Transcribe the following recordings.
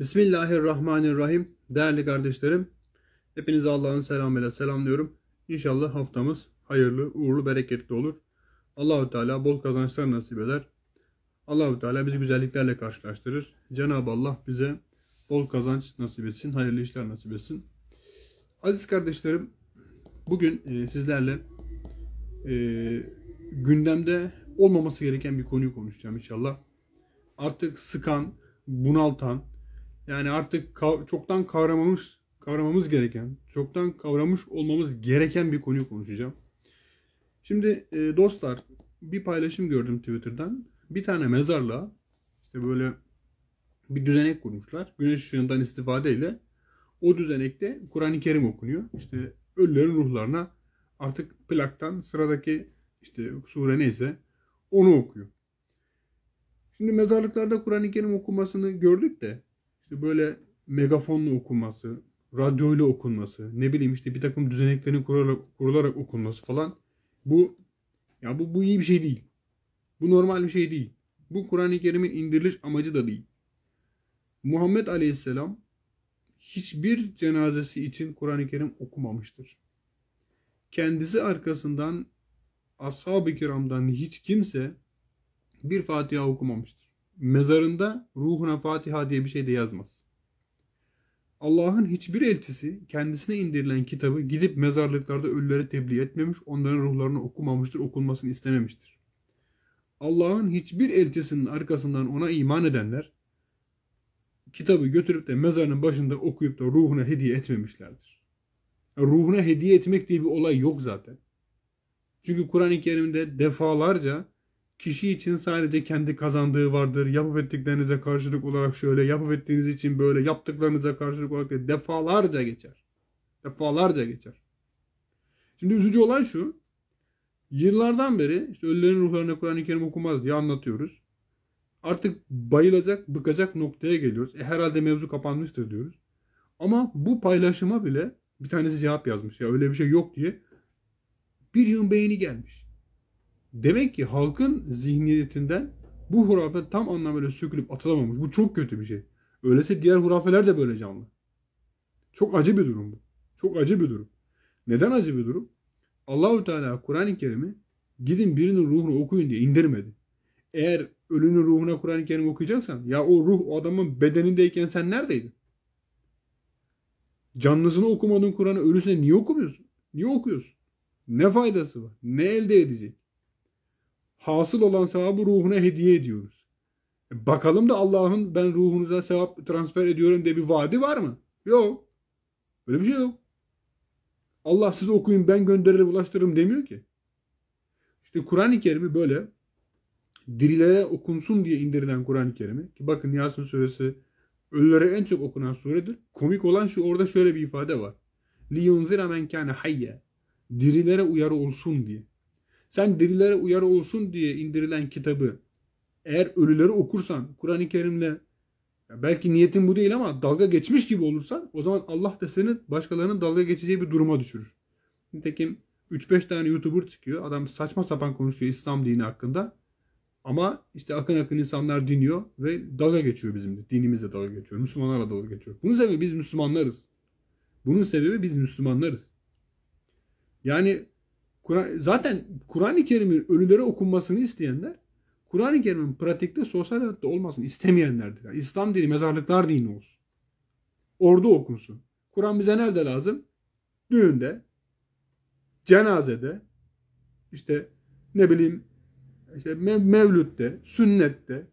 Bismillahirrahmanirrahim. Değerli kardeşlerim, hepinizi Allah'ın selamıyla selamlıyorum. İnşallah haftamız hayırlı, uğurlu, bereketli olur. Allahü Teala bol kazançlar nasip eder. Allahü Teala bizi güzelliklerle karşılaştırır. Cenab-ı Allah bize bol kazanç nasip etsin, hayırlı işler nasip etsin. Aziz kardeşlerim, bugün e, sizlerle e, gündemde olmaması gereken bir konuyu konuşacağım inşallah. Artık sıkan, bunaltan, yani artık kav- çoktan kavramamız kavramamız gereken, çoktan kavramış olmamız gereken bir konuyu konuşacağım. Şimdi e, dostlar bir paylaşım gördüm Twitter'dan. Bir tane mezarla işte böyle bir düzenek kurmuşlar. Güneş ışığından istifadeyle o düzenekte Kur'an-ı Kerim okunuyor. İşte ölülerin ruhlarına artık plaktan sıradaki işte sure neyse onu okuyor. Şimdi mezarlıklarda Kur'an-ı Kerim okumasını gördük de işte böyle megafonla okunması, radyoyla okunması, ne bileyim işte bir takım düzeneklerin kurularak, kurularak okunması falan bu ya bu, bu iyi bir şey değil. Bu normal bir şey değil. Bu Kur'an-ı Kerim'in indiriliş amacı da değil. Muhammed Aleyhisselam hiçbir cenazesi için Kur'an-ı Kerim okumamıştır. Kendisi arkasından ashab-ı kiramdan hiç kimse bir Fatiha okumamıştır mezarında ruhuna Fatiha diye bir şey de yazmaz. Allah'ın hiçbir elçisi kendisine indirilen kitabı gidip mezarlıklarda ölülere tebliğ etmemiş, onların ruhlarını okumamıştır, okunmasını istememiştir. Allah'ın hiçbir elçisinin arkasından ona iman edenler kitabı götürüp de mezarın başında okuyup da ruhuna hediye etmemişlerdir. Ruhuna hediye etmek diye bir olay yok zaten. Çünkü Kur'an-ı Kerim'de defalarca Kişi için sadece kendi kazandığı vardır. Yapıp ettiklerinize karşılık olarak şöyle, yapıp ettiğiniz için böyle, yaptıklarınıza karşılık olarak defalarca geçer. Defalarca geçer. Şimdi üzücü olan şu. Yıllardan beri işte ölülerin ruhlarına Kur'an-ı Kerim okumaz diye anlatıyoruz. Artık bayılacak, bıkacak noktaya geliyoruz. E, herhalde mevzu kapanmıştır diyoruz. Ama bu paylaşıma bile bir tanesi cevap yazmış ya öyle bir şey yok diye. Bir yığın beğeni gelmiş. Demek ki halkın zihniyetinden bu hurafe tam anlamıyla sökülüp atılamamış. Bu çok kötü bir şey. Öyleyse diğer hurafeler de böyle canlı. Çok acı bir durum bu. Çok acı bir durum. Neden acı bir durum? Allahu Teala Kur'an-ı Kerim'i gidin birinin ruhunu okuyun diye indirmedi. Eğer ölünün ruhuna Kur'an-ı Kerim okuyacaksan ya o ruh o adamın bedenindeyken sen neredeydin? Canlısını okumadığın Kur'an'ı ölüsüne niye okumuyorsun? Niye okuyorsun? Ne faydası var? Ne elde edecek? hasıl olan sevabı ruhuna hediye ediyoruz. E, bakalım da Allah'ın ben ruhunuza sevap transfer ediyorum diye bir vaadi var mı? Yok. Böyle bir şey yok. Allah siz okuyun ben gönderir, ulaştırırım demiyor ki. İşte Kur'an-ı Kerim'i böyle dirilere okunsun diye indirilen Kur'an-ı Kerim'i ki bakın Yasin suresi ölülere en çok okunan suredir. Komik olan şu orada şöyle bir ifade var. لِيُنْزِرَ مَنْ كَانَ حَيَّ Dirilere uyarı olsun diye. Sen dirilere uyar olsun diye indirilen kitabı eğer ölüleri okursan Kur'an-ı Kerim'le belki niyetin bu değil ama dalga geçmiş gibi olursan o zaman Allah da seni başkalarının dalga geçeceği bir duruma düşürür. Nitekim 3-5 tane YouTuber çıkıyor. Adam saçma sapan konuşuyor İslam dini hakkında. Ama işte akın akın insanlar dinliyor ve dalga geçiyor bizim de Dinimizle dalga geçiyor. Müslümanlarla dalga geçiyor. Bunun sebebi biz Müslümanlarız. Bunun sebebi biz Müslümanlarız. Yani Kur'an, zaten Kur'an-ı Kerim'in ölülere okunmasını isteyenler, Kur'an-ı Kerim'in pratikte sosyal hayatta olmasını istemeyenlerdir. Yani İslam dini mezarlıklar dini olsun. Orada okunsun. Kur'an bize nerede lazım? Düğünde, cenazede, işte ne bileyim işte mevlütte, sünnette,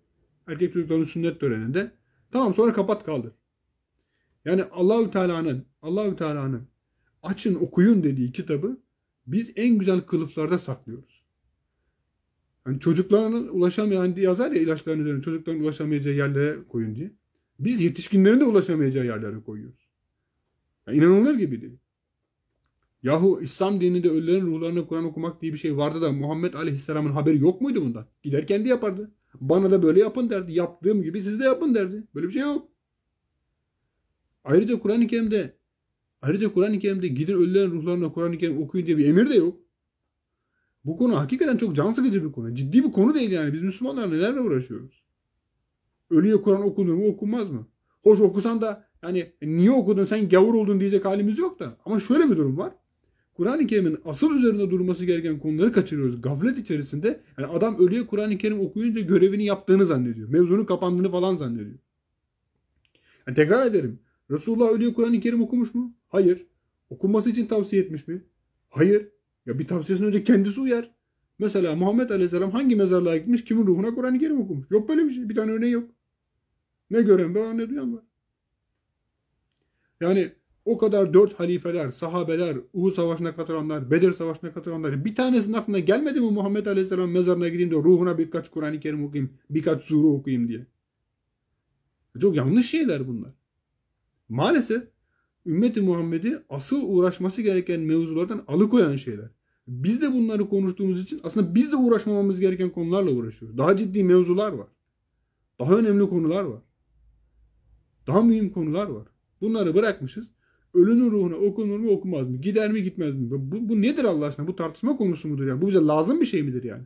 erkek çocukların sünnet töreninde tamam sonra kapat kaldır. Yani Allahü Teala'nın Allahü Teala'nın açın okuyun dediği kitabı biz en güzel kılıflarda saklıyoruz. Yani çocukların ulaşamayan diye hani yazar ya ilaçların üzerine çocukların ulaşamayacağı yerlere koyun diye. Biz yetişkinlerin de ulaşamayacağı yerlere koyuyoruz. Yani inanılır gibi değil. Yahu İslam dininde ölülerin ruhlarını Kur'an okumak diye bir şey vardı da Muhammed Aleyhisselam'ın haberi yok muydu bundan? Giderken kendi yapardı. Bana da böyle yapın derdi. Yaptığım gibi siz de yapın derdi. Böyle bir şey yok. Ayrıca Kur'an-ı Kerim'de Ayrıca Kur'an-ı Kerim'de gidin ölülerin ruhlarına Kur'an-ı Kerim okuyun diye bir emir de yok. Bu konu hakikaten çok can sıkıcı bir konu. Ciddi bir konu değil yani. Biz Müslümanlar nelerle uğraşıyoruz? Ölüye Kur'an okunur mu okunmaz mı? Hoş okusan da yani e, niye okudun sen gavur oldun diyecek halimiz yok da. Ama şöyle bir durum var. Kur'an-ı Kerim'in asıl üzerinde durması gereken konuları kaçırıyoruz. Gaflet içerisinde yani adam ölüye Kur'an-ı Kerim okuyunca görevini yaptığını zannediyor. Mevzunun kapandığını falan zannediyor. Yani tekrar ederim. Resulullah ölüyor. Kur'an-ı Kerim okumuş mu? Hayır. Okunması için tavsiye etmiş mi? Hayır. Ya bir tavsiyesinden önce kendisi uyar. Mesela Muhammed Aleyhisselam hangi mezarlığa gitmiş, kimin ruhuna Kur'an-ı Kerim okumuş? Yok böyle bir şey. Bir tane örneği yok. Ne gören var ne duyan var. Yani o kadar dört halifeler, sahabeler, Uhud Savaşı'na katılanlar, Bedir Savaşı'na katılanlar bir tanesinin aklına gelmedi mi Muhammed Aleyhisselam mezarına gideyim de ruhuna birkaç Kur'an-ı Kerim okuyayım, birkaç sure okuyayım diye. Çok yanlış şeyler bunlar. Maalesef ümmeti Muhammed'i asıl uğraşması gereken mevzulardan alıkoyan şeyler. Biz de bunları konuştuğumuz için aslında biz de uğraşmamamız gereken konularla uğraşıyoruz. Daha ciddi mevzular var. Daha önemli konular var. Daha mühim konular var. Bunları bırakmışız. Ölünün ruhuna okunur mu okumaz mı? Gider mi gitmez mi? Bu, bu nedir Allah aşkına? Bu tartışma konusu mudur yani? Bu bize lazım bir şey midir yani?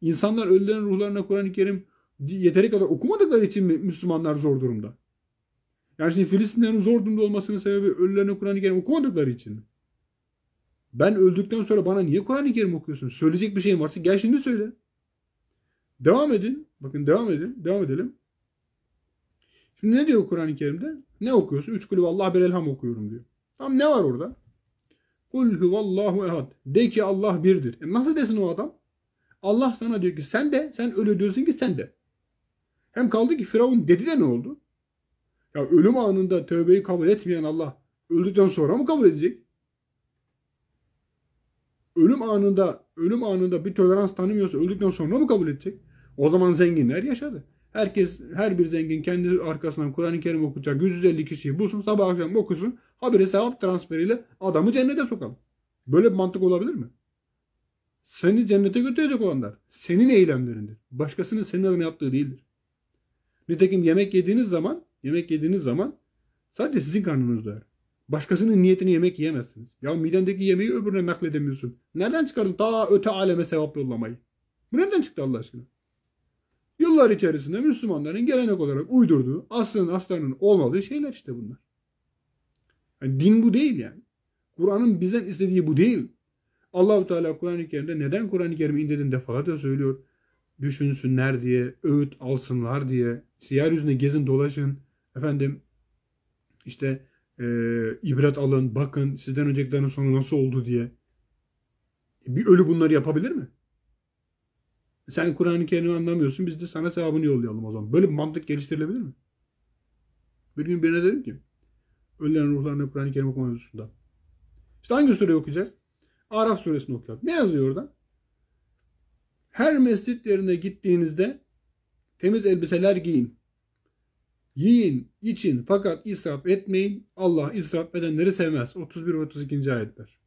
İnsanlar ölülerin ruhlarına Kur'an-ı Kerim yeteri kadar okumadıkları için mi Müslümanlar zor durumda? Yani şimdi Filistinlerin zor durumda olmasının sebebi ölülerine Kur'an-ı Kerim okumadıkları için. Ben öldükten sonra bana niye Kur'an-ı Kerim okuyorsun? Söyleyecek bir şeyin varsa gel şimdi söyle. Devam edin. Bakın devam edin. Devam edelim. Şimdi ne diyor Kur'an-ı Kerim'de? Ne okuyorsun? Üç kulü Allah bir elham okuyorum diyor. Tam ne var orada? Kul huvallahu ehad. De ki Allah birdir. E nasıl desin o adam? Allah sana diyor ki sen de, sen öyle diyorsun ki sen de. Hem kaldı ki Firavun dedi de ne oldu? Ya ölüm anında tövbeyi kabul etmeyen Allah öldükten sonra mı kabul edecek? Ölüm anında ölüm anında bir tolerans tanımıyorsa öldükten sonra mı kabul edecek? O zaman zenginler yaşadı. Herkes, her bir zengin kendi arkasından Kur'an-ı Kerim okutacak 150 kişiyi bulsun, sabah akşam okusun, habire sevap transferiyle adamı cennete sokalım. Böyle bir mantık olabilir mi? Seni cennete götürecek olanlar senin eylemlerindir. Başkasının senin adına yaptığı değildir. Nitekim yemek yediğiniz zaman Yemek yediğiniz zaman sadece sizin karnınız doyar. Başkasının niyetini yemek yiyemezsiniz. Ya midendeki yemeği öbürüne nakledemiyorsun. Nereden çıkardın daha öte aleme sevap yollamayı? Bu nereden çıktı Allah aşkına? Yıllar içerisinde Müslümanların gelenek olarak uydurduğu aslının aslanın olmadığı şeyler işte bunlar. Yani din bu değil yani. Kur'an'ın bizden istediği bu değil. Allahu Teala Kur'an-ı Kerim'de neden Kur'an-ı Kerim'i indirdin defalarca söylüyor. Düşünsünler diye, öğüt alsınlar diye, siyer yeryüzünde gezin dolaşın, Efendim işte e, ibret alın, bakın sizden öncekilerin sonu nasıl oldu diye. Bir ölü bunları yapabilir mi? Sen Kur'an-ı Kerim'i anlamıyorsun biz de sana sevabını yollayalım o zaman. Böyle bir mantık geliştirilebilir mi? Bir gün birine dedim ki ölülerin ruhlarına Kur'an-ı Kerim okuma mevzusunda. İşte hangi sureyi okuyacağız? Araf suresini okuyalım. Ne yazıyor orada? Her mescitlerine gittiğinizde temiz elbiseler giyin. Yiyin, için fakat israf etmeyin. Allah israf edenleri sevmez. 31 ve 32. ayetler.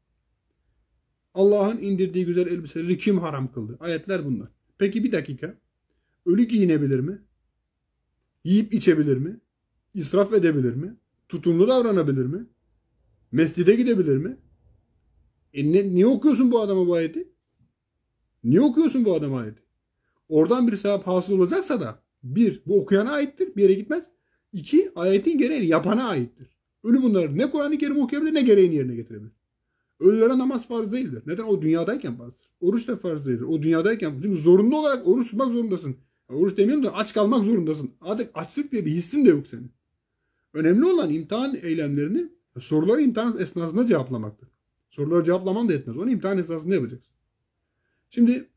Allah'ın indirdiği güzel elbiseleri kim haram kıldı? Ayetler bunlar. Peki bir dakika. Ölü giyinebilir mi? Yiyip içebilir mi? İsraf edebilir mi? Tutumlu davranabilir mi? Mescide gidebilir mi? E ne, niye okuyorsun bu adama bu ayeti? Niye okuyorsun bu adama ayeti? Oradan bir sevap hasıl olacaksa da bir, bu okuyana aittir. Bir yere gitmez. İki, ayetin gereği yapana aittir. Ölü bunları ne Kur'an-ı Kerim okuyabilir ne gereğini yerine getirebilir. Ölülere namaz farz değildir. Neden? O dünyadayken farzdır. Oruç da farz değildir. O dünyadayken çünkü zorunlu olarak oruç tutmak zorundasın. Oruç demiyorum da aç kalmak zorundasın. Artık açlık diye bir hissin de yok senin. Önemli olan imtihan eylemlerini soruları imtihan esnasında cevaplamaktır. Soruları cevaplaman da etmez. Onu imtihan esnasında yapacaksın. Şimdi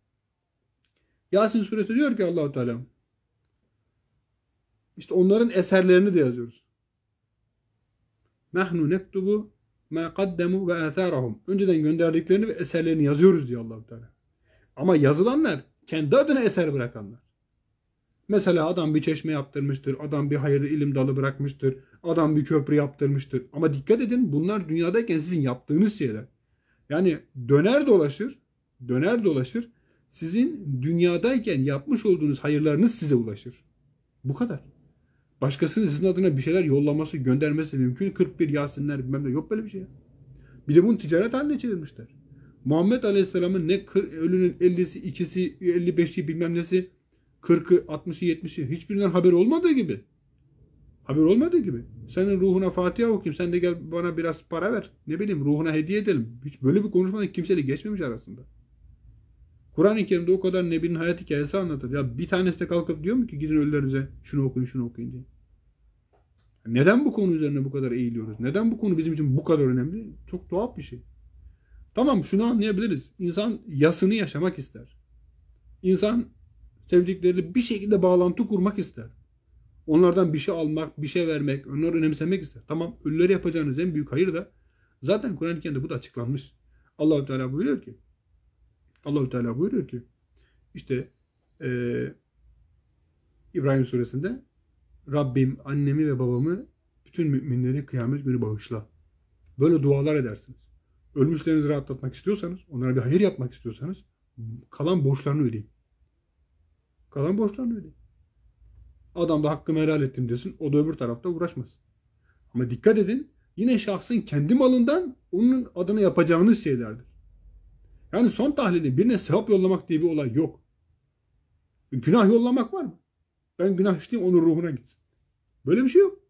Yasin suresi diyor ki Allahu Teala işte onların eserlerini de yazıyoruz. Nahnu nektubu ma qaddemu ve atharahum. Önceden gönderdiklerini ve eserlerini yazıyoruz diyor Allahu Teala. Ama yazılanlar kendi adına eser bırakanlar. Mesela adam bir çeşme yaptırmıştır, adam bir hayırlı ilim dalı bırakmıştır, adam bir köprü yaptırmıştır. Ama dikkat edin bunlar dünyadayken sizin yaptığınız şeyler. Yani döner dolaşır, döner dolaşır sizin dünyadayken yapmış olduğunuz hayırlarınız size ulaşır. Bu kadar. Başkasının sizin adına bir şeyler yollaması, göndermesi mümkün. 41 Yasinler bilmem ne. Yok böyle bir şey ya. Bir de bunu ticaret haline çevirmişler. Muhammed Aleyhisselam'ın ne 40, ölünün 50'si, 2'si, 55'i bilmem nesi, 40'ı, 60'ı, 70'i hiçbirinden haber olmadığı gibi. Haber olmadığı gibi. Senin ruhuna Fatiha okuyayım. Sen de gel bana biraz para ver. Ne bileyim ruhuna hediye edelim. Hiç böyle bir konuşmadan kimseyle geçmemiş arasında. Kur'an-ı Kerim'de o kadar Nebi'nin hayat hikayesi anlatır. Ya bir tanesi de kalkıp diyor mu ki gidin ölülerinize şunu okuyun şunu okuyun diye. Neden bu konu üzerine bu kadar eğiliyoruz? Neden bu konu bizim için bu kadar önemli? Çok tuhaf bir şey. Tamam şunu anlayabiliriz. İnsan yasını yaşamak ister. İnsan sevdikleriyle bir şekilde bağlantı kurmak ister. Onlardan bir şey almak, bir şey vermek, onları önemsemek ister. Tamam ölüleri yapacağınız en büyük hayır da zaten Kur'an-ı Kerim'de bu da açıklanmış. Allahü Teala buyuruyor ki Allahü Teala buyuruyor ki işte e, İbrahim suresinde Rabbim annemi ve babamı bütün müminleri kıyamet günü bağışla. Böyle dualar edersiniz. Ölmüşlerinizi rahatlatmak istiyorsanız, onlara bir hayır yapmak istiyorsanız kalan borçlarını ödeyin. Kalan borçlarını ödeyin. Adam da hakkımı helal ettim desin. O da öbür tarafta uğraşmaz. Ama dikkat edin. Yine şahsın kendi malından onun adına yapacağınız şeylerdir. Yani son tahlilde birine sevap yollamak diye bir olay yok. Günah yollamak var mı? Ben günah işleyeyim onun ruhuna gitsin. Böyle bir şey yok.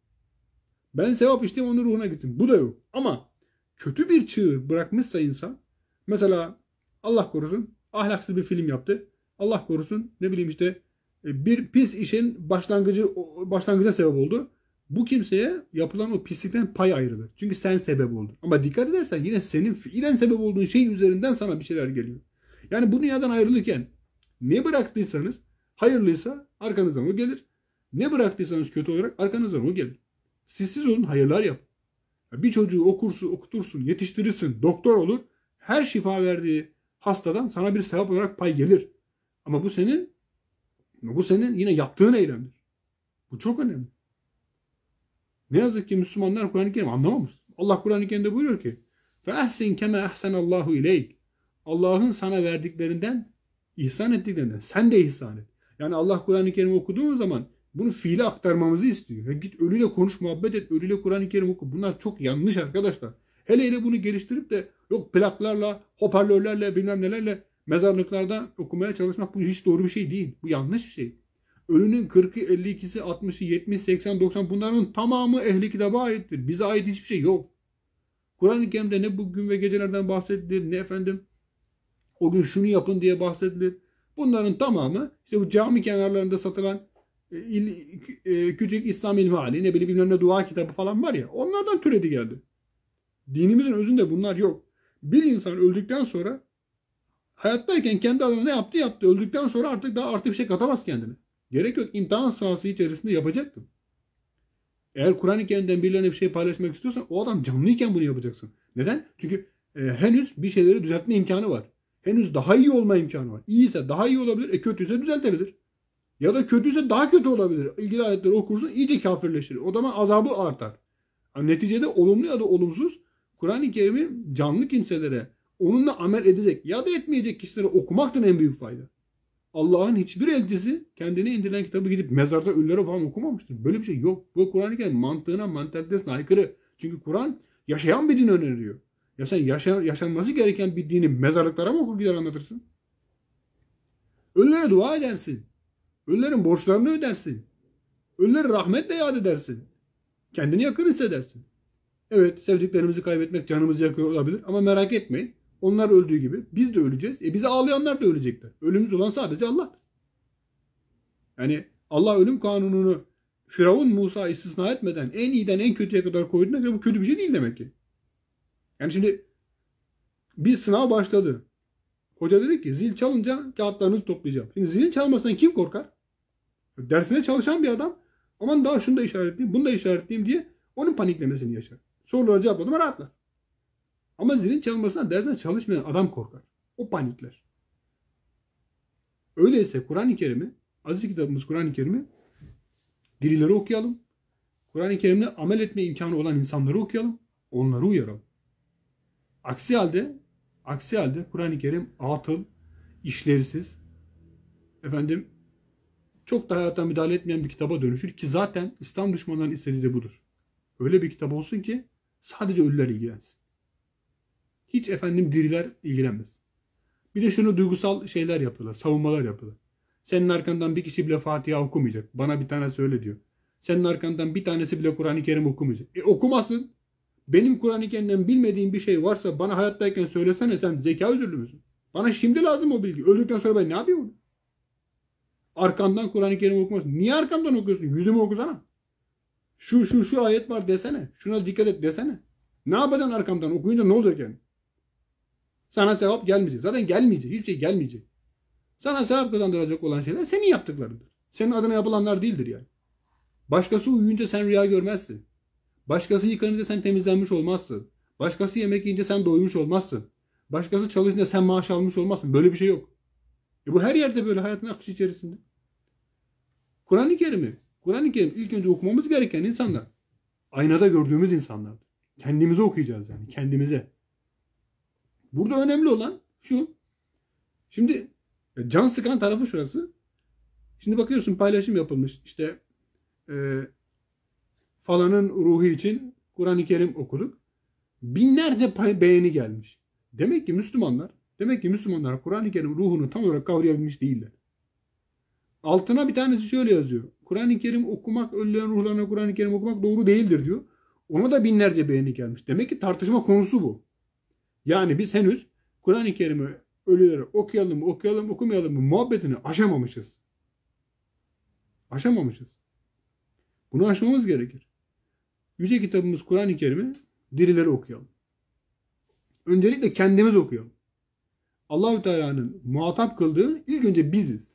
Ben sevap işleyeyim onun ruhuna gitsin. Bu da yok. Ama kötü bir çığır bırakmışsa insan mesela Allah korusun ahlaksız bir film yaptı. Allah korusun ne bileyim işte e, bir pis işin başlangıcı başlangıca sebep oldu bu kimseye yapılan o pislikten pay ayrılır. Çünkü sen sebep oldun. Ama dikkat edersen yine senin fiilen sebep olduğun şey üzerinden sana bir şeyler geliyor. Yani bu dünyadan ayrılırken ne bıraktıysanız hayırlıysa arkanızdan o gelir. Ne bıraktıysanız kötü olarak arkanızdan o gelir. Siz siz olun hayırlar yap. Bir çocuğu okursun, okutursun, yetiştirirsin, doktor olur. Her şifa verdiği hastadan sana bir sevap olarak pay gelir. Ama bu senin bu senin yine yaptığın eylemdir. Bu çok önemli. Ne yazık ki Müslümanlar Kur'an-ı Kerim anlamamış. Allah Kur'an-ı Kerim'de buyuruyor ki فَاَحْسِنْ كَمَا اَحْسَنَ اللّٰهُ اِلَيْكِ Allah'ın sana verdiklerinden, ihsan ettiklerinden sen de ihsan et. Yani Allah Kur'an-ı Kerim okuduğumuz zaman bunu fiile aktarmamızı istiyor. Ya git ölüyle konuş, muhabbet et, ölüyle Kur'an-ı Kerim oku. Bunlar çok yanlış arkadaşlar. Hele hele bunu geliştirip de yok plaklarla, hoparlörlerle, bilmem nelerle mezarlıklarda okumaya çalışmak bu hiç doğru bir şey değil. Bu yanlış bir şey. Ölünün 40'ı, 52'si, 60'ı, 70'i, 80, 90 bunların tamamı ehli kitaba aittir. Bize ait hiçbir şey yok. Kur'an-ı Kerim'de ne bugün ve gecelerden bahsedilir ne efendim o gün şunu yapın diye bahsedilir. Bunların tamamı işte bu cami kenarlarında satılan e, il, e, küçük İslam ilmihali ne bileyim bilmem ne dua kitabı falan var ya onlardan türedi geldi. Dinimizin özünde bunlar yok. Bir insan öldükten sonra hayattayken kendi adına ne yaptı yaptı. Öldükten sonra artık daha artı bir şey katamaz kendine. Gerek yok. İmtihan sahası içerisinde yapacaktım. Eğer Kur'an-ı Kerim'den birilerine bir şey paylaşmak istiyorsan o adam canlıyken bunu yapacaksın. Neden? Çünkü e, henüz bir şeyleri düzeltme imkanı var. Henüz daha iyi olma imkanı var. İyiyse daha iyi olabilir, e kötüyse düzeltebilir. Ya da kötüyse daha kötü olabilir. İlgili ayetleri okursun iyice kafirleşir. O zaman azabı artar. Yani neticede olumlu ya da olumsuz Kur'an-ı Kerim'i canlı kimselere onunla amel edecek ya da etmeyecek kişilere okumaktan en büyük fayda. Allah'ın hiçbir elçisi kendine indirilen kitabı gidip mezarda ölülere falan okumamıştır. Böyle bir şey yok. Bu Kur'an-ı Kerim mantığına, mantalitesine aykırı. Çünkü Kur'an yaşayan bir din öneriyor. Ya sen yaşa, yaşanması gereken bir dini mezarlıklara mı okur gider anlatırsın? Ölülere dua edersin. Ölülerin borçlarını ödersin. Ölüleri rahmetle yad edersin. Kendini yakın hissedersin. Evet sevdiklerimizi kaybetmek canımızı yakıyor olabilir ama merak etmeyin. Onlar öldüğü gibi biz de öleceğiz. E bizi ağlayanlar da ölecekler. Ölümümüz olan sadece Allah. Yani Allah ölüm kanununu Firavun Musa istisna etmeden en iyiden en kötüye kadar koyduğuna göre bu kötü bir şey değil demek ki. Yani şimdi bir sınav başladı. Hoca dedi ki zil çalınca kağıtlarınızı toplayacağım. Şimdi zilin çalmasından kim korkar? Dersine çalışan bir adam aman daha şunu da işaretleyeyim bunu da işaretleyeyim diye onun paniklemesini yaşar. Sorulara cevapladım rahatlar. Ama zilin çalmasına dersten çalışmayan adam korkar. O panikler. Öyleyse Kur'an-ı Kerim'i, aziz kitabımız Kur'an-ı Kerim'i dirileri okuyalım. Kur'an-ı Kerim'le amel etme imkanı olan insanları okuyalım. Onları uyaralım. Aksi halde aksi halde Kur'an-ı Kerim atıl, işlevsiz, efendim çok da hayata müdahale etmeyen bir kitaba dönüşür ki zaten İslam düşmanlarının istediği de budur. Öyle bir kitap olsun ki sadece ölüler ilgilensin. Hiç efendim diriler ilgilenmez. Bir de şunu duygusal şeyler yapıyorlar. Savunmalar yapıyorlar. Senin arkandan bir kişi bile Fatiha okumayacak. Bana bir tane söyle diyor. Senin arkandan bir tanesi bile Kur'an-ı Kerim okumayacak. E okumasın. Benim Kur'an-ı Kerim'den bilmediğim bir şey varsa bana hayattayken söylesene sen zeka özürlü müsün? Bana şimdi lazım o bilgi. Öldükten sonra ben ne yapayım onu? Arkamdan Kur'an-ı Kerim okumasın. Niye arkamdan okuyorsun? Yüzümü okusana. Şu şu şu ayet var desene. Şuna dikkat et desene. Ne yapacaksın arkamdan? Okuyunca ne olacak yani? Sana sevap gelmeyecek. Zaten gelmeyecek. Hiçbir şey gelmeyecek. Sana sevap kazandıracak olan şeyler senin yaptıklarındır. Senin adına yapılanlar değildir yani. Başkası uyuyunca sen rüya görmezsin. Başkası yıkanınca sen temizlenmiş olmazsın. Başkası yemek yiyince sen doymuş olmazsın. Başkası çalışınca sen maaş almış olmazsın. Böyle bir şey yok. E bu her yerde böyle hayatın akışı içerisinde. Kur'an-ı Kerim'i, Kur'an-ı Kerim ilk önce okumamız gereken insanlar. Aynada gördüğümüz insanlar. Kendimizi okuyacağız yani kendimize. Burada önemli olan şu. Şimdi e, can sıkan tarafı şurası. Şimdi bakıyorsun paylaşım yapılmış. İşte e, falanın ruhu için Kur'an-ı Kerim okuduk. Binlerce beğeni gelmiş. Demek ki Müslümanlar, demek ki Müslümanlar Kur'an-ı Kerim ruhunu tam olarak kavrayabilmiş değiller. Altına bir tanesi şöyle yazıyor. Kur'an-ı Kerim okumak, ölülerin ruhlarına Kur'an-ı Kerim okumak doğru değildir diyor. Ona da binlerce beğeni gelmiş. Demek ki tartışma konusu bu. Yani biz henüz Kur'an-ı Kerim'i ölülere okuyalım okuyalım okumayalım mı muhabbetini aşamamışız. Aşamamışız. Bunu aşmamız gerekir. Yüce kitabımız Kur'an-ı Kerim'i dirileri okuyalım. Öncelikle kendimiz okuyalım. Allahü Teala'nın muhatap kıldığı ilk önce biziz.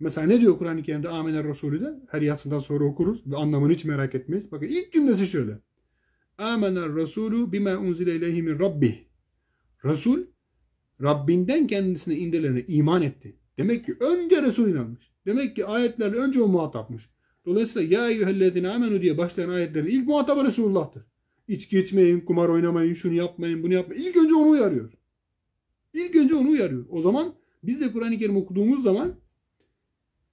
Mesela ne diyor Kur'an-ı Kerim'de Amener Resulü de her yatsıdan sonra okuruz ve anlamını hiç merak etmeyiz. Bakın ilk cümlesi şöyle. Amener Resulü bime unzile ileyhi min rabbih. Resul Rabbinden kendisine indirilene iman etti. Demek ki önce Resul inanmış. Demek ki ayetlerle önce o muhatapmış. Dolayısıyla ya eyyühellezine amenu diye başlayan ayetlerin ilk muhatabı Resulullah'tır. İçki içmeyin, kumar oynamayın, şunu yapmayın, bunu yapmayın. İlk önce onu uyarıyor. İlk önce onu uyarıyor. O zaman biz de Kur'an-ı Kerim okuduğumuz zaman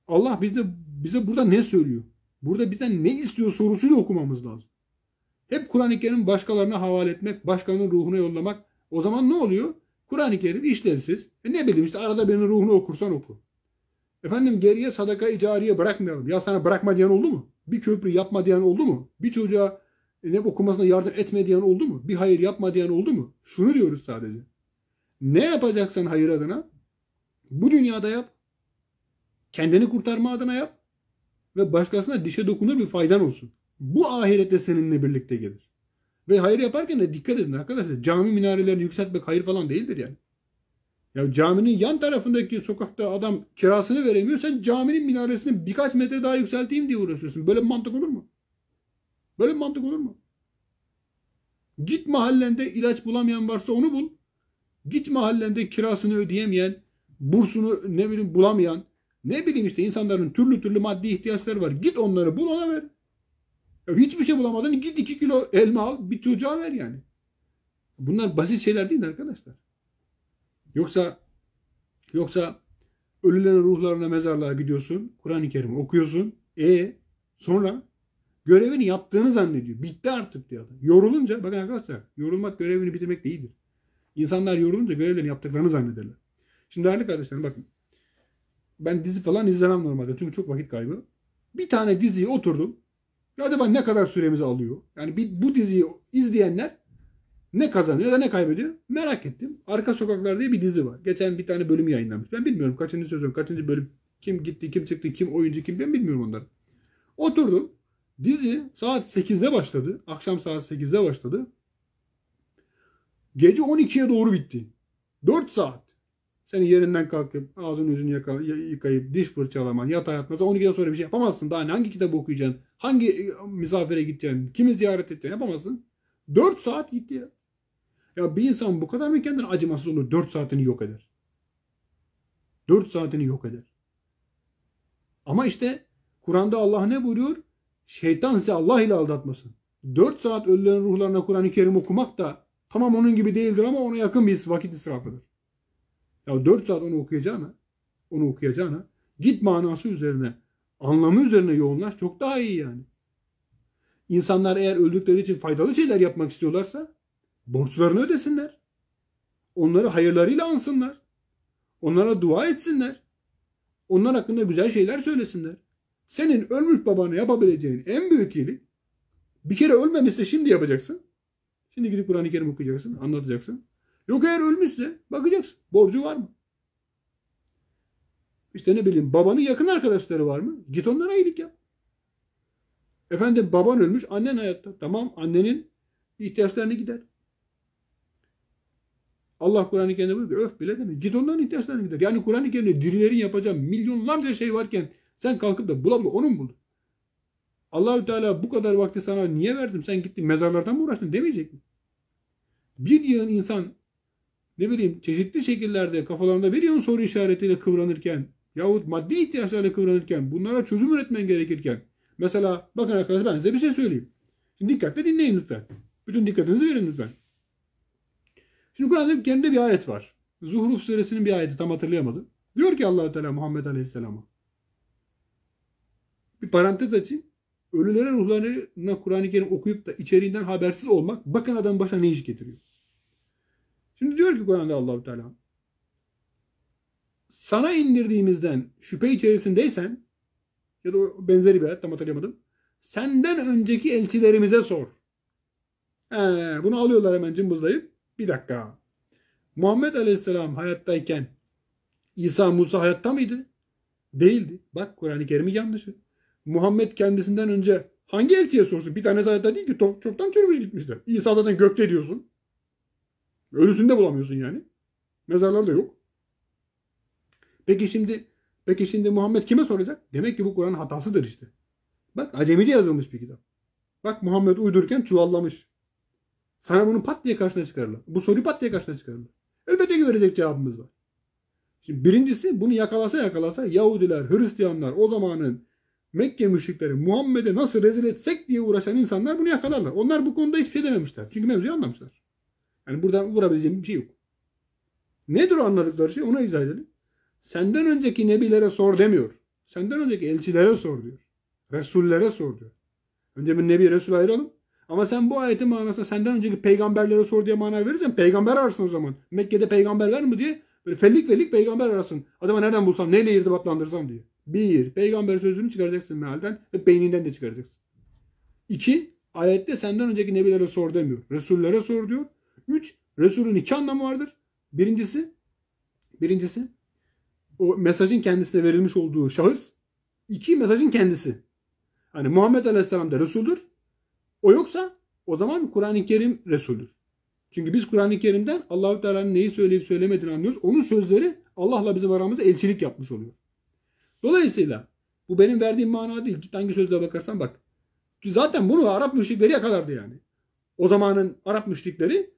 Allah bize, bize burada ne söylüyor? Burada bize ne istiyor sorusuyla okumamız lazım. Hep Kur'an-ı Kerim başkalarına havale etmek, başkalarının ruhuna yollamak o zaman ne oluyor? Kur'an-ı Kerim işlevsiz. E ne bileyim işte arada benim ruhunu okursan oku. Efendim geriye sadaka icariye bırakmayalım. Ya sana bırakma diyen oldu mu? Bir köprü yapma diyen oldu mu? Bir çocuğa ne okumasına yardım etme diyen oldu mu? Bir hayır yapma diyen oldu mu? Şunu diyoruz sadece. Ne yapacaksan hayır adına bu dünyada yap. Kendini kurtarma adına yap. Ve başkasına dişe dokunur bir faydan olsun. Bu ahirette seninle birlikte gelir. Ve hayır yaparken de dikkat edin arkadaşlar. Cami minarelerini yükseltmek hayır falan değildir yani. Ya caminin yan tarafındaki sokakta adam kirasını veremiyor. Sen caminin minaresini birkaç metre daha yükselteyim diye uğraşıyorsun. Böyle bir mantık olur mu? Böyle bir mantık olur mu? Git mahallende ilaç bulamayan varsa onu bul. Git mahallende kirasını ödeyemeyen, bursunu ne bileyim bulamayan, ne bileyim işte insanların türlü türlü maddi ihtiyaçları var. Git onları bul ona ver. Hiçbir şey bulamadın git iki kilo elma al bir çocuğa ver yani. Bunlar basit şeyler değil arkadaşlar. Yoksa yoksa ölülerin ruhlarına mezarlığa gidiyorsun. Kur'an-ı Kerim'i okuyorsun. E sonra görevini yaptığını zannediyor. Bitti artık diyor Yorulunca bakın arkadaşlar yorulmak görevini bitirmek değildir. İnsanlar yorulunca görevlerini yaptıklarını zannederler. Şimdi değerli kardeşlerim bakın. Ben dizi falan izlemem normalde çünkü çok vakit kaybı. Bir tane diziye oturdum ya acaba ne kadar süremizi alıyor? Yani bir, bu diziyi izleyenler ne kazanıyor da ne kaybediyor? Merak ettim. Arka Sokaklar diye bir dizi var. Geçen bir tane bölüm yayınlanmış. Ben bilmiyorum kaçıncı sezon, kaçıncı bölüm, kim gitti, kim çıktı, kim oyuncu, kim ben bilmiyorum onları. Oturdum. Dizi saat 8'de başladı. Akşam saat 8'de başladı. Gece 12'ye doğru bitti. 4 saat. Seni yerinden kalkıp ağzını yüzünü yıkayıp diş fırçalaman, yatağa yatmaz. 12'den sonra bir şey yapamazsın. Daha ne hangi kitabı okuyacaksın? Hangi e, misafire gideceksin? Kimi ziyaret edeceksin? Yapamazsın. 4 saat gitti ya. Ya bir insan bu kadar mı kendine acımasız olur? 4 saatini yok eder. 4 saatini yok eder. Ama işte Kur'an'da Allah ne buyuruyor? Şeytan size Allah ile aldatmasın. 4 saat ölülerin ruhlarına Kur'an-ı Kerim okumak da tamam onun gibi değildir ama ona yakın bir vakit israfıdır. Ya 4 saat onu okuyacağına, onu okuyacağına git manası üzerine, anlamı üzerine yoğunlaş çok daha iyi yani. İnsanlar eğer öldükleri için faydalı şeyler yapmak istiyorlarsa borçlarını ödesinler. Onları hayırlarıyla ansınlar. Onlara dua etsinler. Onlar hakkında güzel şeyler söylesinler. Senin ölmüş babana yapabileceğin en büyük iyilik bir kere ölmemesi şimdi yapacaksın. Şimdi gidip Kur'an-ı Kerim okuyacaksın, anlatacaksın. Yok eğer ölmüşse bakacaksın. Borcu var mı? İşte ne bileyim babanın yakın arkadaşları var mı? Git onlara iyilik yap. Efendim baban ölmüş, annen hayatta. Tamam annenin ihtiyaçlarını gider. Allah Kur'an-ı Kerim'de buyuruyor öf bile deme. Git onların ihtiyaçlarını gider. Yani Kur'an-ı Kerim'de dirilerin yapacağı milyonlarca şey varken sen kalkıp da bula bula onu mu buldun? Allahü Teala bu kadar vakti sana niye verdim? Sen gittin mezarlardan mı uğraştın demeyecek mi? Bir yığın insan ne bileyim çeşitli şekillerde kafalarında bir yön soru işaretiyle kıvranırken yahut maddi ihtiyaçlarla kıvranırken bunlara çözüm üretmen gerekirken mesela bakın arkadaşlar ben size bir şey söyleyeyim. Şimdi dikkatle dinleyin lütfen. Bütün dikkatinizi verin lütfen. Şimdi Kur'an'da kendi bir ayet var. Zuhruf suresinin bir ayeti tam hatırlayamadım. Diyor ki allah Teala Muhammed Aleyhisselam'a. Bir parantez açayım. Ölülere ruhlarına Kur'an-ı Kerim okuyup da içeriğinden habersiz olmak bakın adam başına ne iş getiriyor. Şimdi diyor ki Kur'an'da Allahu Teala sana indirdiğimizden şüphe içerisindeysen ya da benzeri bir ayet tam hatırlayamadım. Senden önceki elçilerimize sor. Ee, bunu alıyorlar hemen cımbızlayıp. Bir dakika. Muhammed Aleyhisselam hayattayken İsa Musa hayatta mıydı? Değildi. Bak Kur'an-ı Kerim'in yanlışı. Muhammed kendisinden önce hangi elçiye sorsun? Bir tane hayatta değil ki. Çoktan çürümüş gitmişler. İsa zaten gökte diyorsun. Ölüsünü de bulamıyorsun yani. Mezarlar da yok. Peki şimdi peki şimdi Muhammed kime soracak? Demek ki bu Kur'an hatasıdır işte. Bak acemice yazılmış bir kitap. Bak Muhammed uydururken çuvallamış. Sana bunu pat diye karşına çıkarırlar. Bu soruyu pat diye karşına çıkarırlar. Elbette ki verecek cevabımız var. Şimdi birincisi bunu yakalasa yakalasa Yahudiler, Hristiyanlar o zamanın Mekke müşrikleri Muhammed'e nasıl rezil etsek diye uğraşan insanlar bunu yakalarlar. Onlar bu konuda hiçbir şey dememişler. Çünkü mevzuyu anlamışlar. Yani buradan vurabileceğim bir şey yok. Nedir o anladıkları şey? Ona izah edelim. Senden önceki nebilere sor demiyor. Senden önceki elçilere sor diyor. Resullere sor diyor. Önce bir nebi resul ayıralım. Ama sen bu ayetin manasına senden önceki peygamberlere sor diye mana verirsen peygamber ararsın o zaman. Mekke'de peygamber var mı diye böyle fellik fellik peygamber arasın. Adama nereden bulsam neyle irtibatlandırsam diye. Bir, peygamber sözünü çıkaracaksın mealden ve beyninden de çıkaracaksın. İki, ayette senden önceki nebilere sor demiyor. Resullere sor diyor. Üç, Resul'ün iki anlamı vardır. Birincisi, birincisi o mesajın kendisine verilmiş olduğu şahıs. İki, mesajın kendisi. Hani Muhammed Aleyhisselam da Resul'dür. O yoksa o zaman Kur'an-ı Kerim Resul'dür. Çünkü biz Kur'an-ı Kerim'den Allahü Teala'nın neyi söyleyip söylemediğini anlıyoruz. Onun sözleri Allah'la bizim aramızda elçilik yapmış oluyor. Dolayısıyla bu benim verdiğim mana değil. Git hangi sözle bakarsan bak. Zaten bunu Arap müşrikleri yakalardı yani. O zamanın Arap müşrikleri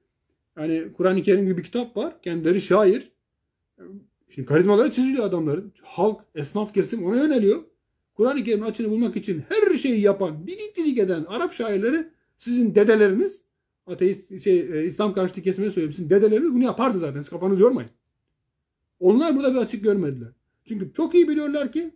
yani Kur'an-ı Kerim gibi bir kitap var. Kendileri şair. Şimdi karizmaları çiziliyor adamların. Halk, esnaf kesim ona yöneliyor. Kur'an-ı Kerim'in açını bulmak için her şeyi yapan, didik didik eden Arap şairleri sizin dedeleriniz ateist, şey, e, İslam karşıtı kesmeye söylüyorum. Sizin dedeleriniz bunu yapardı zaten. Siz kafanızı yormayın. Onlar burada bir açık görmediler. Çünkü çok iyi biliyorlar ki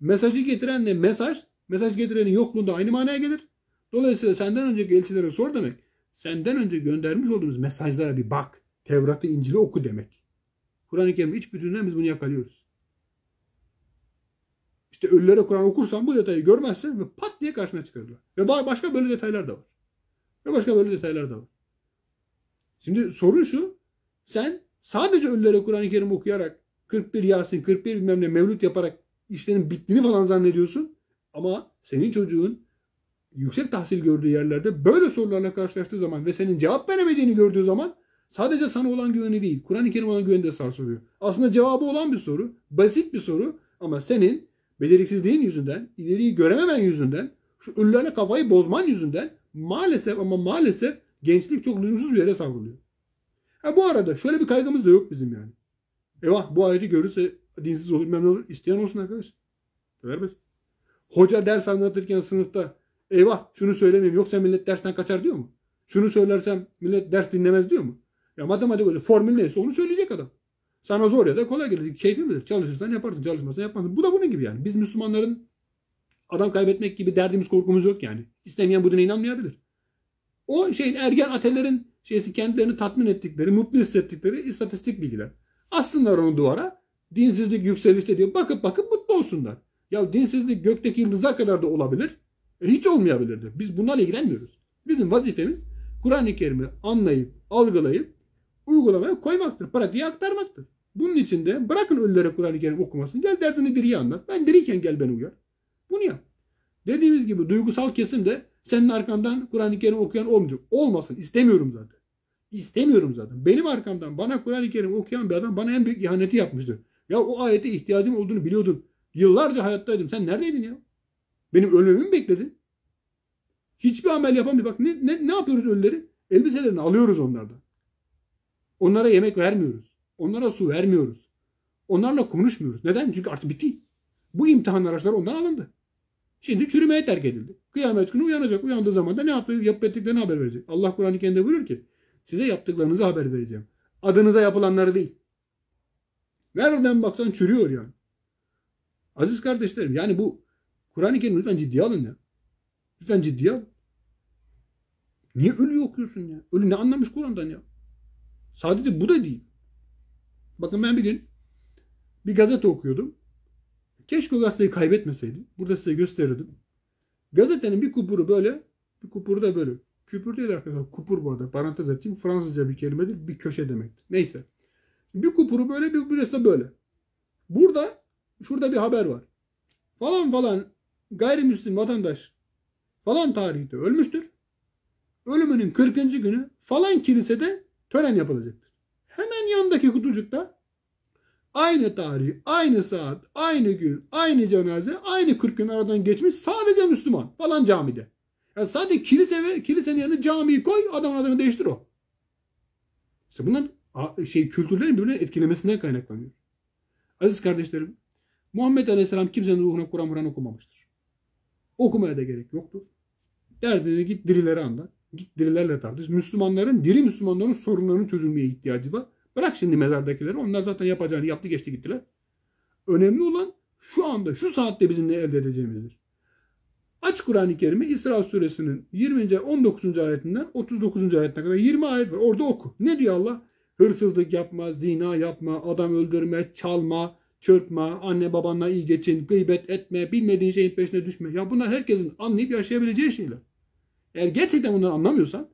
mesajı getirenle mesaj, mesaj getirenin yokluğunda aynı manaya gelir. Dolayısıyla senden önceki elçilere sor demek Senden önce göndermiş olduğumuz mesajlara bir bak. Tevrat'ı, İncil'i oku demek. Kur'an-ı Kerim iç bütününden biz bunu yakalıyoruz. İşte ölülere Kur'an okursan bu detayı görmezsen ve pat diye karşına çıkarırlar. Ve başka böyle detaylar da var. Ve başka böyle detaylar da var. Şimdi sorun şu. Sen sadece ölülere Kur'an-ı Kerim okuyarak 41 Yasin, 41 bilmem ne mevlüt yaparak işlerin bittiğini falan zannediyorsun. Ama senin çocuğun yüksek tahsil gördüğü yerlerde böyle sorularla karşılaştığı zaman ve senin cevap veremediğini gördüğü zaman sadece sana olan güveni değil, Kur'an-ı Kerim olan güveni de sarsılıyor. Aslında cevabı olan bir soru, basit bir soru ama senin beceriksizliğin yüzünden, ileriyi görememen yüzünden, şu üllerle kafayı bozman yüzünden maalesef ama maalesef gençlik çok lüzumsuz bir yere savruluyor. Ha bu arada şöyle bir kaygımız da yok bizim yani. Eyvah bu ayeti görürse dinsiz olur, memnun olur. isteyen olsun arkadaş. Vermesin. Hoca ders anlatırken sınıfta Eyvah şunu söylemeyeyim yoksa millet dersten kaçar diyor mu? Şunu söylersem millet ders dinlemez diyor mu? Ya matematik hocası formül neyse onu söyleyecek adam. Sana zor ya da kolay gelir. Keyfi midir? Çalışırsan yaparsın, çalışmazsan yapmazsın. Bu da bunun gibi yani. Biz Müslümanların adam kaybetmek gibi derdimiz, korkumuz yok yani. İstemeyen bu dine inanmayabilir. O şeyin ergen atelerin şeysi kendilerini tatmin ettikleri, mutlu hissettikleri istatistik bilgiler. Aslında onu duvara. Dinsizlik yükselişte diyor. Bakıp bakıp mutlu olsunlar. Ya dinsizlik gökteki yıldızlar kadar da olabilir. E hiç olmayabilirdi. Biz bunlarla ilgilenmiyoruz. Bizim vazifemiz Kur'an-ı Kerim'i anlayıp, algılayıp uygulamaya koymaktır. Pratiğe aktarmaktır. Bunun için de bırakın ölülere Kur'an-ı Kerim okumasını. Gel derdini diriye anlat. Ben diriyken gel beni uyar. Bunu yap. Dediğimiz gibi duygusal kesim de senin arkandan Kur'an-ı Kerim okuyan olmayacak. Olmasın. istemiyorum zaten. İstemiyorum zaten. Benim arkamdan bana Kur'an-ı Kerim okuyan bir adam bana en büyük ihaneti yapmıştır. Ya o ayete ihtiyacım olduğunu biliyordun. Yıllarca hayattaydım. Sen neredeydin ya? Benim ölmemi mi bekledin? Hiçbir amel yapamıyor. Bak ne, ne, ne yapıyoruz ölüleri? Elbiselerini alıyoruz onlardan. Onlara yemek vermiyoruz. Onlara su vermiyoruz. Onlarla konuşmuyoruz. Neden? Çünkü artık bitti. Bu imtihan araçları ondan alındı. Şimdi çürümeye terk edildi. Kıyamet günü uyanacak. Uyandığı zaman da ne yapıyor? yapıp ettiklerini haber verecek. Allah Kur'an'ı kendine Kerim'de buyurur ki size yaptıklarınızı haber vereceğim. Adınıza yapılanları değil. Nereden baksan çürüyor yani. Aziz kardeşlerim yani bu Kur'an-ı Kerim lütfen ciddiye alın ya. Lütfen ciddiye al. Niye ölü okuyorsun ya? Ölü ne anlamış Kur'an'dan ya? Sadece bu da değil. Bakın ben bir gün bir gazete okuyordum. Keşke o gazeteyi kaybetmeseydim. Burada size gösterirdim. Gazetenin bir kupuru böyle, bir kupuru da böyle. Küpür değil arkadaşlar. Kupur bu arada. Parantez açayım. Fransızca bir kelimedir. Bir köşe demektir. Neyse. Bir kupuru böyle, bir burası da böyle. Burada, şurada bir haber var. Falan falan gayrimüslim vatandaş falan tarihte ölmüştür. Ölümünün 40. günü falan kilisede tören yapılacaktır. Hemen yandaki kutucukta aynı tarih, aynı saat, aynı gün, aynı cenaze, aynı 40 gün aradan geçmiş sadece Müslüman falan camide. Yani sadece kilise ve kilisenin yanına camiyi koy adamın adını değiştir o. İşte bunlar şey kültürlerin birbirine etkilemesinden kaynaklanıyor. Aziz kardeşlerim, Muhammed Aleyhisselam kimsenin ruhuna Kur'an Kur'an okumamıştır. Okumaya da gerek yoktur. Derdini git dirileri anlat. Git dirilerle tartış. Müslümanların, diri Müslümanların sorunlarının çözülmeye ihtiyacı var. Bırak şimdi mezardakileri. Onlar zaten yapacağını yaptı geçti gittiler. Önemli olan şu anda, şu saatte bizim ne elde edeceğimizdir. Aç Kur'an-ı Kerim'i İsra suresinin 20. 19. ayetinden 39. ayetine kadar 20 ayet var. Orada oku. Ne diyor Allah? Hırsızlık yapma, zina yapma, adam öldürme, çalma, çırpma, anne babanla iyi geçin, gıybet etme, bilmediğin şeyin peşine düşme. Ya bunlar herkesin anlayıp yaşayabileceği şeyler. Eğer gerçekten bunları anlamıyorsan,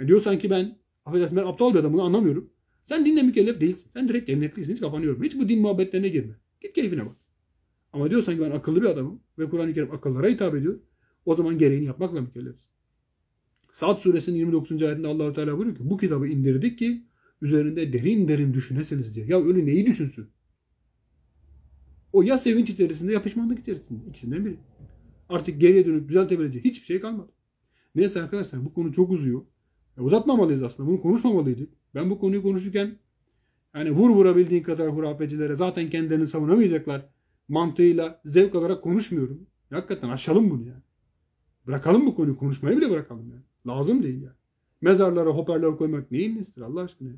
e diyorsan ki ben, affedersin ben aptal bir adam bunu anlamıyorum. Sen dinle mükellef değilsin. Sen direkt cennetlisin. Hiç kafanı Hiç bu din muhabbetlerine girme. Git keyfine bak. Ama diyorsan ki ben akıllı bir adamım ve Kur'an-ı Kerim akıllara hitap ediyor. O zaman gereğini yapmakla mükellefsin. Saat suresinin 29. ayetinde Allahu Teala buyuruyor ki bu kitabı indirdik ki üzerinde derin derin düşünesiniz diye. Ya ölü neyi düşünsün? O ya sevinç içerisinde ya pişmanlık içerisinde. İkisinden biri. Artık geriye dönüp düzeltebileceği hiçbir şey kalmadı. Neyse arkadaşlar bu konu çok uzuyor. Ya e, uzatmamalıyız aslında. Bunu konuşmamalıydık. Ben bu konuyu konuşurken yani vur vurabildiğin kadar hurafecilere zaten kendilerini savunamayacaklar mantığıyla zevk alarak konuşmuyorum. Hakikaten aşalım bunu ya. Bırakalım bu konuyu. Konuşmayı bile bırakalım ya. Lazım değil ya. Mezarlara hoparlör koymak neyin nesidir Allah aşkına?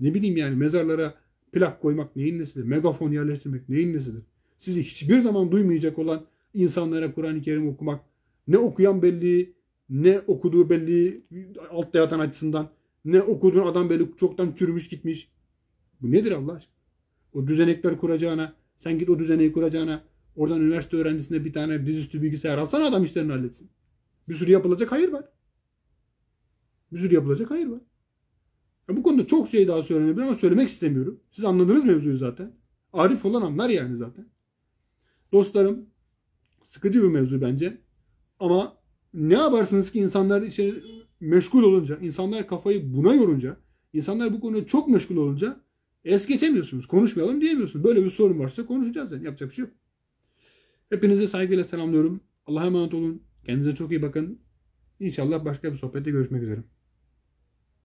Ne bileyim yani mezarlara Plak koymak neyin nesidir? Megafon yerleştirmek neyin nesidir? Sizi hiçbir zaman duymayacak olan insanlara Kur'an-ı Kerim okumak ne okuyan belli, ne okuduğu belli altta yatan açısından, ne okuduğun adam belli çoktan çürümüş gitmiş. Bu nedir Allah aşkına? O düzenekler kuracağına, sen git o düzeneyi kuracağına, oradan üniversite öğrencisine bir tane dizüstü bilgisayar alsana adam işlerini halletsin. Bir sürü yapılacak hayır var. Bir sürü yapılacak hayır var bu konuda çok şey daha söylenebilir ama söylemek istemiyorum. Siz anladınız mevzuyu zaten. Arif olan anlar yani zaten. Dostlarım sıkıcı bir mevzu bence. Ama ne yaparsınız ki insanlar işte meşgul olunca, insanlar kafayı buna yorunca, insanlar bu konuda çok meşgul olunca es geçemiyorsunuz. Konuşmayalım diyemiyorsunuz. Böyle bir sorun varsa konuşacağız yani. Yapacak bir şey yok. Hepinize saygıyla selamlıyorum. Allah'a emanet olun. Kendinize çok iyi bakın. İnşallah başka bir sohbette görüşmek üzere.